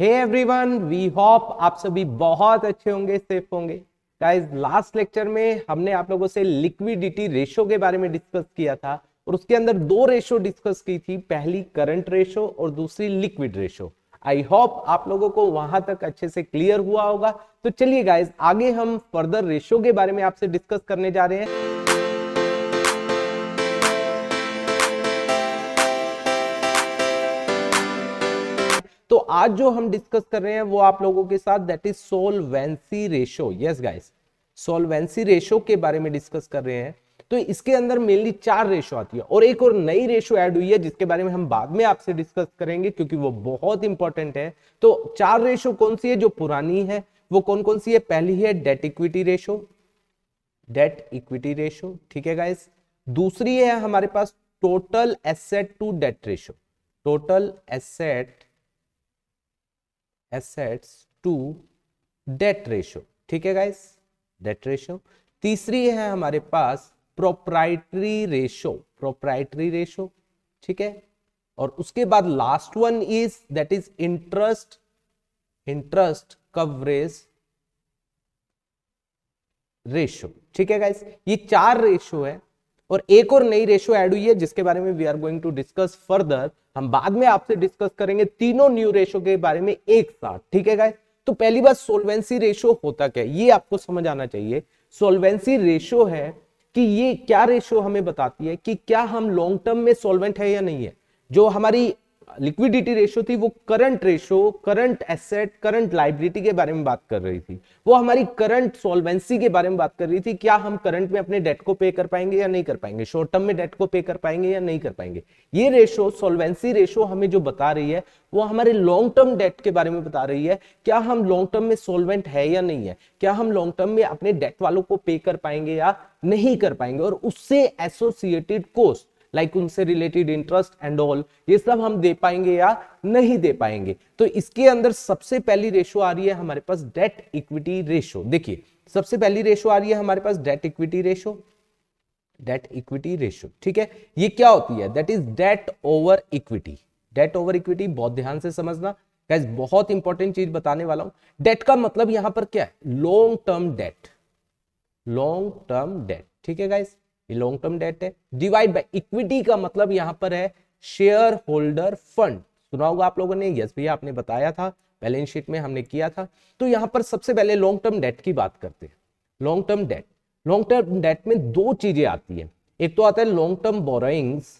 hey everyone we hope आप सभी बहुत अच्छे होंगे सेफ होंगे गाइस लास्ट लेक्चर में हमने आप लोगों से लिक्विडिटी रेशो के बारे में डिस्कस किया था और उसके अंदर दो रेशो डिस्कस की थी पहली करंट रेशो और दूसरी लिक्विड रेशो आई होप आप लोगों को वहां तक अच्छे से क्लियर हुआ होगा तो चलिए गाइज आगे हम फर्दर रेशो के बारे में आपसे डिस्कस करने जा रहे हैं आज जो हम डिस्कस कर रहे हैं वो आप लोगों के साथ that is solvency ratio yes guys solvency ratio के बारे में डिस्कस कर रहे हैं तो इसके अंदर मेनली चार रेशो आती है और एक और नई रेशो ऐड हुई है जिसके बारे में हम बाद में आपसे डिस्कस करेंगे क्योंकि वो बहुत इंपॉर्टेंट है तो चार रेशो कौन सी है जो पुरानी है वो कौन कौन सी है पहली है debt equity ratio debt equity ratio ठीक है गाइस दूसरी है हमारे पास total asset to debt ratio total asset assets to debt ratio ठीक है गाइस डेट रेशो तीसरी है हमारे पास प्रोप्राइटरी रेशो प्रोप्राइटरी रेशो ठीक है और उसके बाद last one is that is interest interest coverage ratio ठीक है गाइस ये चार रेशो है और एक और नई रेशियो ऐड हुई है जिसके बारे में we are going to discuss further हम बाद में आपसे डिस्कस करेंगे तीनों न्यू रेशो के बारे में एक साथ ठीक है गाय तो पहली बात सोलवेंसी रेशियो होता क्या ये आपको समझ आना चाहिए सोलवेंसी रेशियो है कि ये क्या रेशियो हमें बताती है कि क्या हम लॉन्ग टर्म में सोलवेंट है या नहीं है जो हमारी लिक्विडिटी रेशियो थी वो current ratio current asset current liability के बारे में बात कर रही थी वो हमारी करंट सॉल्वेंसी के बारे में बात कर रही थी क्या हम करंट में अपने डेट को पे कर पाएंगे या नहीं कर पाएंगे शॉर्ट टर्म में डेट को पे कर पाएंगे या नहीं कर पाएंगे ये रेशो सोलवेंसी रेशो हमें जो बता रही है वो हमारे लॉन्ग टर्म डेट के बारे में बता रही है क्या हम लॉन्ग टर्म में सोलवेंट है या नहीं है क्या हम लॉन्ग टर्म में अपने डेट वालों को पे कर पाएंगे या नहीं कर पाएंगे और उससे एसोसिएटेड कोस्ट लाइक उनसे रिलेटेड इंटरेस्ट एंड ऑल ये सब हम दे पाएंगे या नहीं दे पाएंगे तो इसके अंदर सबसे पहली रेशो आ रही है हमारे पास डेट इक्विटी रेशो देखिए सबसे पहली रेशो आ रही है हमारे पास debt equity ratio debt equity ratio ठीक है ये क्या होती है that is debt over equity debt over equity बहुत ध्यान से समझना गैस बहुत इंपॉर्टेंट चीज बताने वाला हूं डेट का मतलब यहां पर क्या है long term debt long term debt ठीक है गाइस ये लॉन्ग टर्म डेट है डिवाइड बाय इक्विटी का मतलब यहाँ पर है शेयर होल्डर फंड सुना होगा आप लोगों ने यस भैया आपने बताया था बैलेंस शीट में हमने किया था तो यहाँ पर सबसे पहले लॉन्ग टर्म डेट की बात करते हैं long term debt long term debt में दो चीजें आती है एक तो आता है long term borrowings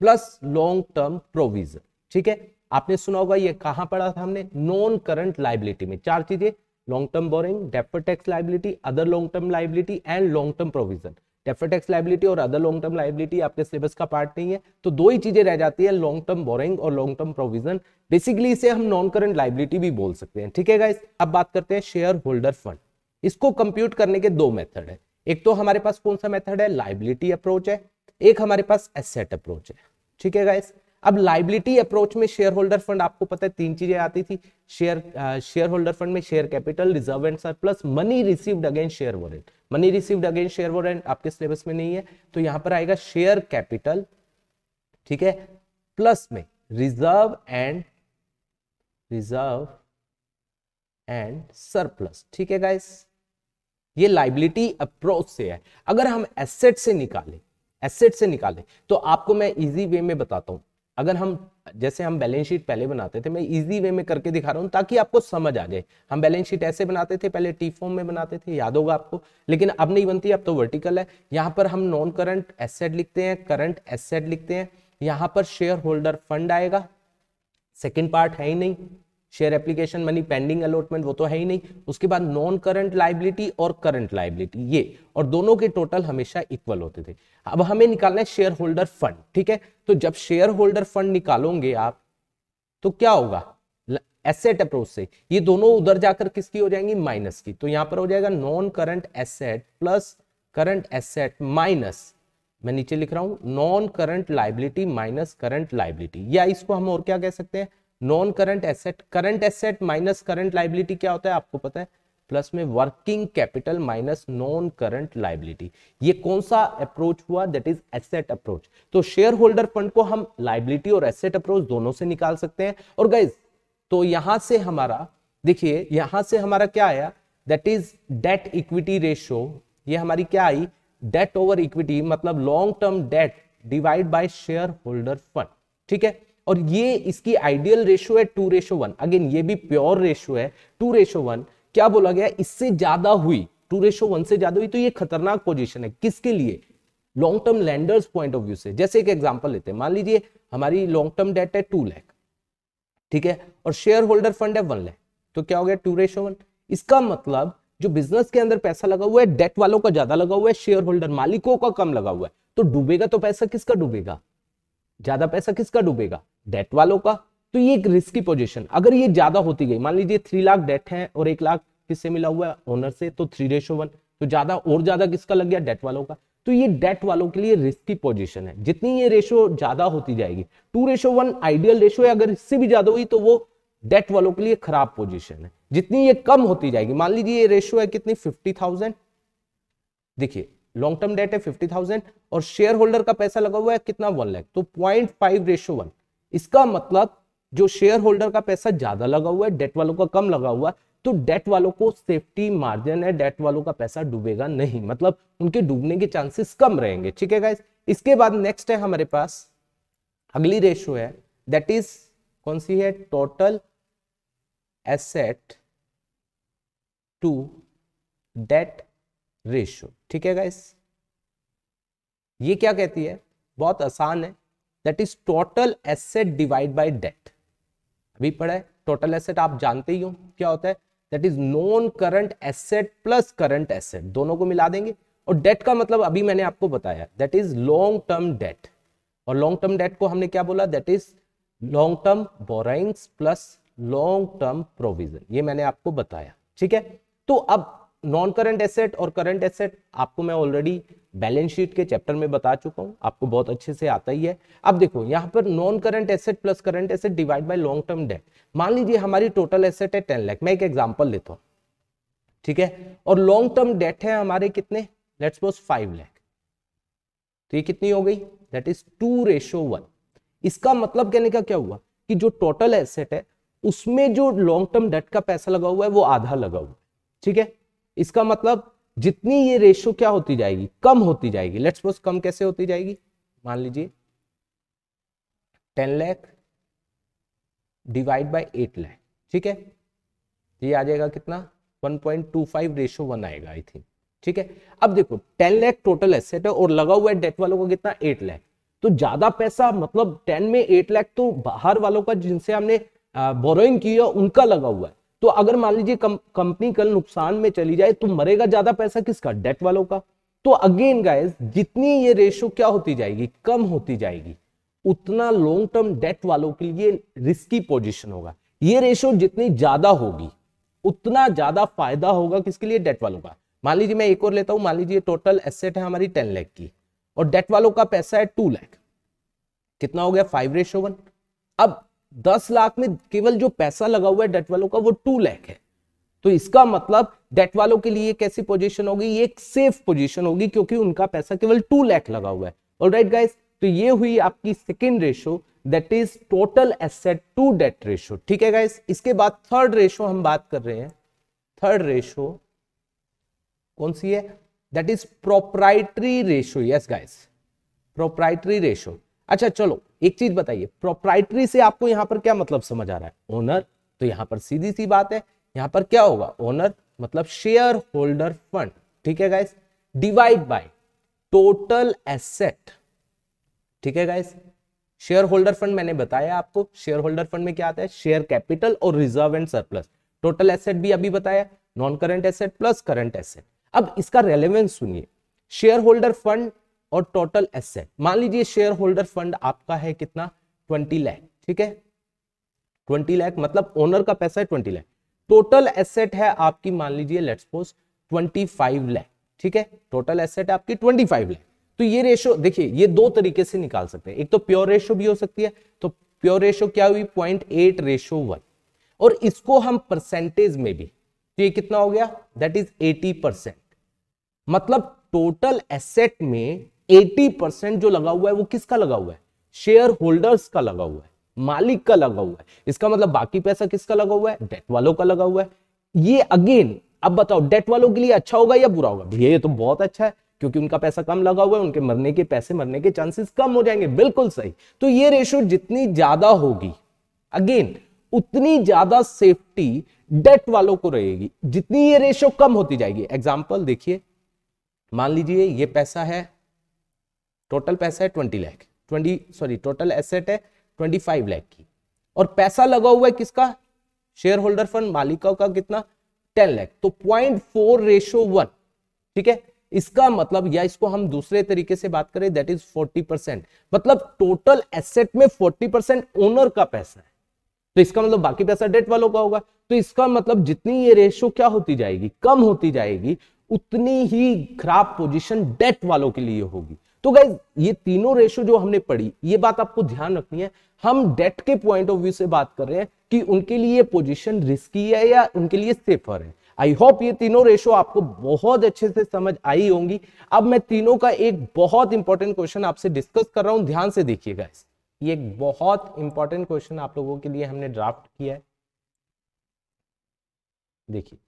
plus long term provision ठीक है आपने सुना होगा ये कहां पढ़ा था हमने नॉन करंट लाइबिलिटी में चार चीजें long term boring defer tax liability other long term liability and long term provision defer tax liability और अदर लॉन्ग टर्म लाइबिलिटी आपके सिलेबस का पार्ट नहीं है तो दो ही चीजें रह जाती है लॉन्ग टर्म बोरिंग और लॉन्ग टर्म प्रोविजन बेसिकली इसे हम नॉन करेंट लाइबिलिटी भी बोल सकते हैं ठीक है अब बात करते हैं शेयर होल्डर फंड इसको कंप्यूट करने के दो मेथड है एक तो हमारे पास कौन सा मेथड है लाइबिलिटी अप्रोच है एक हमारे पास एसेट अप्रोच है ठीक है गाइस अब लाइबिलिटी अप्रोच में शेयर होल्डर फंड आपको पता है तीन चीजें आती थी शेयर शेयर होल्डर फंड में share capital reserve and surplus money received against share warrant money received against share warrant आपके सिलेबस में नहीं है तो यहां पर आएगा शेयर कैपिटल ठीक है प्लस में reserve and reserve and surplus ठीक है गाइस ये लाइबिलिटी अप्रोच से है अगर हम एसेट से निकाले एसेट से निकाले तो आपको मैं इजी वे में बताता हूं अगर हम जैसे हम बैलेंस शीट पहले बनाते थे मैं इजी वे में करके दिखा रहा हूँ ताकि आपको समझ आ जाए हम बैलेंस शीट ऐसे बनाते थे पहले टी फॉर्म में बनाते थे याद होगा आपको लेकिन अब नहीं बनती अब तो वर्टिकल है यहाँ पर हम नॉन करंट एसेट लिखते हैं करंट एसेट लिखते हैं यहाँ पर शेयर होल्डर फंड आएगा सेकेंड पार्ट है ही नहीं share application money pending allotment वो तो है ही नहीं उसके बाद नॉन करंट लाइबिलिटी और करंट लाइबिलिटी ये और दोनों के टोटल हमेशा इक्वल होते थे अब हमें निकालना है शेयर होल्डर फंड ठीक है तो जब शेयर होल्डर फंड निकालोगे आप तो क्या होगा एसेट अप्रोच से ये दोनों उधर जाकर किसकी हो जाएंगी माइनस की तो यहां पर हो जाएगा non current asset plus current asset minus मैं नीचे लिख रहा हूं non current liability minus current liability या इसको हम और क्या कह सकते हैं non current asset current asset minus current liability क्या होता है आपको पता है प्लस में working capital minus non current liability ये कौन सा अप्रोच हुआ दैट इज एसेट अप्रोच तो शेयर होल्डर फंड को हम लाइबिलिटी और एसेट अप्रोच दोनों से निकाल सकते हैं और गाइज तो यहां से हमारा देखिए यहां से हमारा क्या आया that is debt equity ratio ये हमारी क्या आई डेट ओवर इक्विटी मतलब long term debt divide by share holder fund ठीक है और ये इसकी आइडियल रेशो है टू रेशो वन अगेन ये भी प्योर रेशो है टू रेशो वन क्या बोला गया इससे ज्यादा हुई टू रेशो वन से ज्यादा हुई तो ये खतरनाक पोजीशन है किसके लिए long term lenders point of view से जैसे एक एग्जाम्पल लेते हैं मान लीजिए हमारी लॉन्ग टर्म डेट है टू लैख ठीक है और शेयर होल्डर फंड है वन लैख तो क्या हो गया टू रेशो वन इसका मतलब जो बिजनेस के अंदर पैसा लगा हुआ है डेट वालों का ज्यादा लगा हुआ है शेयर होल्डर मालिकों का कम लगा हुआ है तो डूबेगा तो पैसा किसका डूबेगा ज्यादा पैसा किसका डूबेगा डेट वालों का तो ये एक रिस्की पोजीशन अगर ये ज्यादा होती गई मान लीजिए थ्री लाख डेट है और एक लाख किससे मिला हुआ है ओनर से तो थ्री रेशो वन तो ज्यादा और ज्यादा किसका लग गया डेट वालों का तो ये डेट वालों के लिए रिस्की पोजीशन है जितनी ये रेशो ज्यादा होती जाएगी two ratio one ideal ratio है अगर इससे भी ज्यादा हुई तो वो डेट वालों के लिए खराब पोजीशन है जितनी ये कम होती जाएगी मान लीजिए ये रेशो है कितनी फिफ्टी थाउजेंड देखिए लॉन्ग टर्म डेट है फिफ्टी थाउजेंड और शेयर होल्डर का पैसा लगा हुआ है कितना वन लैख तो पॉइंट फाइव रेशो वन इसका मतलब जो शेयर होल्डर का पैसा ज्यादा लगा हुआ है डेट वालों का कम लगा हुआ है तो डेट वालों को सेफ्टी मार्जिन है डेट वालों का पैसा डूबेगा नहीं मतलब उनके डूबने के चांसेस कम रहेंगे ठीक है गाइस इसके बाद नेक्स्ट है हमारे पास अगली रेशो है दैट इज कौन सी है total asset to debt ratio ठीक है गाइस ये क्या कहती है बहुत आसान है that is total asset divide by debt अभी पढ़ा है टोटल एसेट आप जानते ही हो क्या होता है that is non current asset plus current asset दोनों को मिला देंगे और डेट का मतलब अभी मैंने आपको बताया that is long term debt और लॉन्ग टर्म डेट को हमने क्या बोला that is long term borrowings plus long term provision ये मैंने आपको बताया ठीक है तो अब नॉन करंट एसेट और करंट एसेट आपको मैं ऑलरेडी बैलेंस शीट के चैप्टर में बता चुका हूं आपको बहुत अच्छे से आता ही है अब देखो यहाँ पर non current asset plus current asset divide by long term debt मान लीजिए हमारी टोटल एसेट है टेन लाख मैं एक एग्जाम्पल लेता हूँ ठीक है और लॉन्ग टर्म डेट है हमारे कितने लेट सपोज फाइव लैख तो ये कितनी हो गई that is two ratio one इसका मतलब कहने का क्या हुआ कि जो टोटल एसेट है उसमें जो लॉन्ग टर्म डेट का पैसा लगा हुआ है वो आधा लगा हुआ है ठीक है इसका मतलब जितनी ये रेशो क्या होती जाएगी कम होती जाएगी लेट्स सपोज कम कैसे होती जाएगी मान लीजिए ten lakh divide by eight lakh ठीक है ये आ जाएगा कितना 1.25 रेशो वन आएगा आई थिंक ठीक है अब देखो 10 लैख टोटल एसेट है और लगा हुआ है डेट वालों का कितना 8 लैख तो ज्यादा पैसा मतलब 10 में 8 लैख तो बाहर वालों का जिनसे हमने बोरोइंग की है उनका लगा हुआ है तो अगर मान लीजिए कंपनी कल नुकसान में चली जाए तो मरेगा ज्यादा पैसा किसका डेट वालों का तो अगेन गाइस जितनी ये रेशो क्या होती जाएगी कम होती जाएगी उतना लॉन्ग टर्म डेट वालों के लिए रिस्की पोजिशन होगा ये रेशो जितनी ज्यादा होगी उतना ज्यादा फायदा होगा किसके लिए डेट वालों का मान लीजिए मैं एक और लेता हूं मान लीजिए टोटल एसेट है हमारी टेन लैख की और डेट वालों का पैसा है टू लैख कितना हो गया फाइव रेशो वन अब दस लाख में केवल जो पैसा लगा हुआ है डेट वालों का वो टू लैख है तो इसका मतलब डेट वालों के लिए कैसी पोजीशन होगी ये एक सेफ पोजीशन होगी क्योंकि उनका पैसा केवल टू लैख लगा हुआ है और राइट गाइज तो ये हुई आपकी second ratio that is total asset to debt ratio ठीक है गाइस इसके बाद थर्ड रेशो हम बात कर रहे हैं थर्ड रेशो कौन सी है that is proprietary ratio yes guys proprietary ratio अच्छा चलो एक चीज बताइए प्रोप्राइटरी से आपको यहां पर क्या मतलब समझ आ रहा है ओनर तो यहां पर सीधी सी बात है यहां पर क्या होगा ओनर मतलब शेयर होल्डर फंड ठीक है guys divide by total asset ठीक है गाइस शेयर होल्डर फंड मैंने बताया आपको शेयर होल्डर फंड में क्या आता है शेयर कैपिटल और reserve and surplus total asset भी अभी बताया non current asset plus current asset अब इसका रेलेवेंस सुनिए शेयर होल्डर फंड और टोटल एसेट मान लीजिए शेयर होल्डर फंड आपका है कितना ट्वेंटी लैख ठीक है ट्वेंटी लैख मतलब ओनर का पैसा है ट्वेंटी लैख टोटल एसेट है आपकी मान लीजिए let's suppose twenty five lakh ठीक है टोटल एसेट है आपकी ट्वेंटी फाइव लैख तो ये रेशो देखिए ये दो तरीके से निकाल सकते हैं एक तो प्योर रेशो भी हो सकती है तो प्योर रेशो क्या हुई पॉइंट एट रेशो वन और इसको हम परसेंटेज में भी तो ये कितना हो गया दैट इज एटी परसेंट मतलब टोटल एसेट में एटी परसेंट जो लगा हुआ है वो किसका लगा हुआ है शेयर होल्डर्स का लगा हुआ है मालिक का लगा हुआ है इसका मतलब बाकी पैसा किसका लगा हुआ है डेट वालों का लगा हुआ है ये अगेन अब बताओ डेट वालों के लिए अच्छा होगा या बुरा होगा भैया ये तो बहुत अच्छा है क्योंकि उनका पैसा कम लगा हुआ है उनके मरने के पैसे मरने के चांसेस कम हो जाएंगे बिल्कुल सही तो ये रेशो जितनी ज्यादा होगी अगेन उतनी ज्यादा सेफ्टी डेट वालों को रहेगी जितनी ये रेशो कम होती जाएगी एग्जाम्पल देखिए मान लीजिए ये पैसा है टोटल पैसा है twenty lakh twenty sorry total asset है ट्वेंटी फाइव लैख की और पैसा लगा हुआ है किसका शेयर होल्डर फंड मालिकों का कितना टेन लैख तो पॉइंट फोर रेशो वन ठीक है इसका मतलब या इसको हम दूसरे तरीके से बात करें दैट इज फोर्टी परसेंट मतलब टोटल एसेट में फोर्टी परसेंट ओनर का पैसा है तो इसका मतलब बाकी पैसा डेट वालों का होगा तो इसका मतलब जितनी ये रेशो क्या होती जाएगी कम होती जाएगी उतनी ही खराब पोजिशन डेट वालों के लिए होगी तो गाइज ये तीनों रेशो जो हमने पढ़ी ये बात आपको ध्यान रखनी है हम डेट के पॉइंट ऑफ व्यू से बात कर रहे हैं कि उनके लिए पोजिशन रिस्की है या उनके लिए सेफर है आई होप ये तीनों रेशो आपको बहुत अच्छे से समझ आई होंगी अब मैं तीनों का एक बहुत इंपॉर्टेंट क्वेश्चन आपसे डिस्कस कर रहा हूं ध्यान से देखिएगा इस ये एक बहुत इंपॉर्टेंट क्वेश्चन आप लोगों के लिए हमने ड्राफ्ट किया है देखिए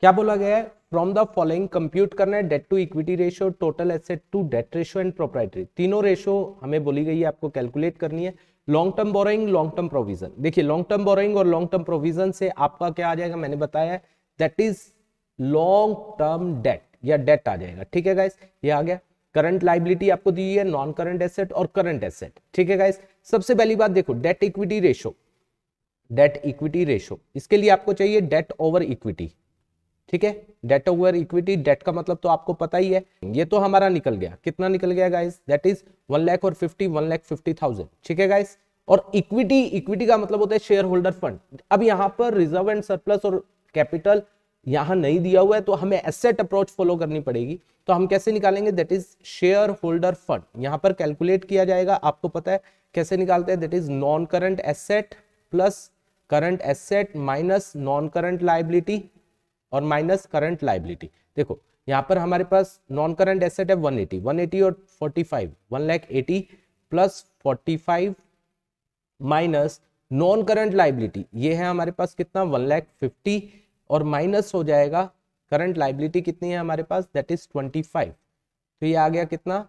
क्या बोला गया है फ्रॉम द फॉलोइंग कंप्यूट करना है debt to equity ratio total asset to debt ratio and proprietary तीनों रेशियो हमें बोली गई है आपको कैलकुलेट करनी है long term borrowing long term provision देखिए लॉन्ग टर्म बोरोइंग और लॉन्ग टर्म प्रोविजन से आपका क्या आ जाएगा मैंने बताया that is long term debt या डेट आ जाएगा ठीक है गाइस ये आ गया करंट लाइबिलिटी आपको दी है नॉन करंट एसेट और करंट एसेट ठीक है गाइस सबसे पहली बात देखो debt equity ratio debt equity ratio इसके लिए आपको चाहिए डेट ओवर इक्विटी ठीक है डेट ओवर इक्विटी डेट का मतलब तो आपको पता ही है ये तो हमारा निकल गया कितना निकल गया guys that is one lakh और fifty one lakh fifty thousand ठीक है गाइस और इक्विटी इक्विटी का मतलब होता है शेयर होल्डर फंड अब यहाँ पर रिजर्व एंड सरप्लस और कैपिटल यहाँ नहीं दिया हुआ है तो हमें एसेट अप्रोच फॉलो करनी पड़ेगी तो हम कैसे निकालेंगे that is share holder fund यहाँ पर कैलकुलेट किया जाएगा आपको पता है कैसे निकालते हैं that is non current asset plus current asset minus non current liability और माइनस करंट लाइबिलिटी देखो यहाँ पर हमारे पास नॉन करंट एसेट है 180 180 और 45 one lakh eighty plus 45 minus non current liability ये है हमारे पास कितना वन लैख फिफ्टी और माइनस हो जाएगा करंट लाइबिलिटी कितनी है हमारे पास दैट इज 25 तो ये आ गया कितना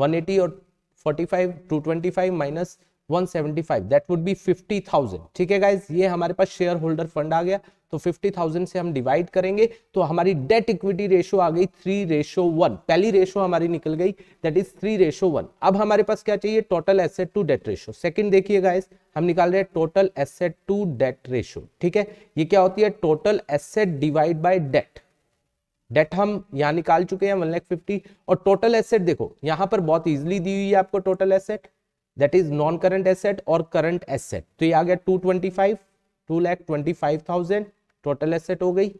180 और 45 225 माइनस 175 दैट वुड बी 50,000 ठीक है गाइज ये हमारे पास शेयर होल्डर फंड आ गया तो 50,000 से हम डिवाइड करेंगे तो हमारी डेट इक्विटी रेशो आ गई थ्री रेशो वन पहली रेशो हमारी निकल गई that is three ratio one अब हमारे पास क्या चाहिए total asset to debt ratio second देखिए गाइस हम निकाल रहे हैं total asset to debt ratio ठीक है ये क्या होती है total asset divide by debt debt हम यहाँ निकाल चुके हैं वन लैख फिफ्टी और टोटल एसेट देखो यहाँ पर बहुत इजिली दी हुई है आपको total asset that is non current asset और करंट एसेट तो ये आ गया two twenty five two lakh twenty five thousand total asset हो गई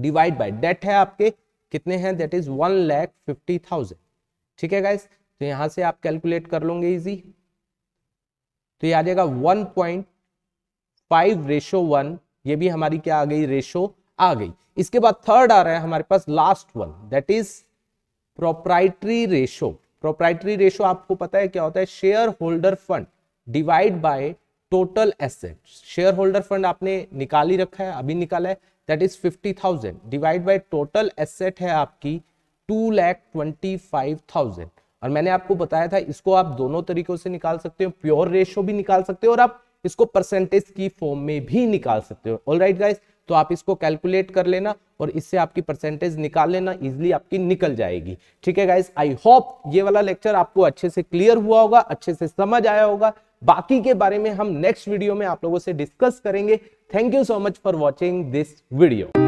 डिवाइड बाय डेट है आपके कितने हैं that is one lakh fifty thousand ठीक है गाइस तो यहां से आप कैलकुलेट कर लोगे इजी तो ये आ जाएगा one point five ratio one ये भी हमारी क्या आ गई रेशो आ गई इसके बाद थर्ड आ रहा है हमारे पास last one that is proprietary ratio proprietary ratio आपको पता है क्या होता है share holder fund divide by total asset share holder fund आपने निकाल ही रखा है अभी निकाला है that is fifty thousand divide by total asset है आपकी two lakh twenty five thousand और मैंने आपको बताया था इसको आप दोनों तरीकों से निकाल सकते हो प्योर रेशो भी निकाल सकते हो और आप इसको परसेंटेज की फॉर्म में भी निकाल सकते हो ऑल राइट गाइज तो आप इसको कैलकुलेट कर लेना और इससे आपकी परसेंटेज निकाल लेना इजिली आपकी निकल जाएगी ठीक है गाइज आई होप ये वाला लेक्चर आपको अच्छे से क्लियर हुआ होगा अच्छे से समझ आया होगा बाकी के बारे में हम नेक्स्ट वीडियो में आप लोगों से डिस्कस करेंगे thank you so much for watching this video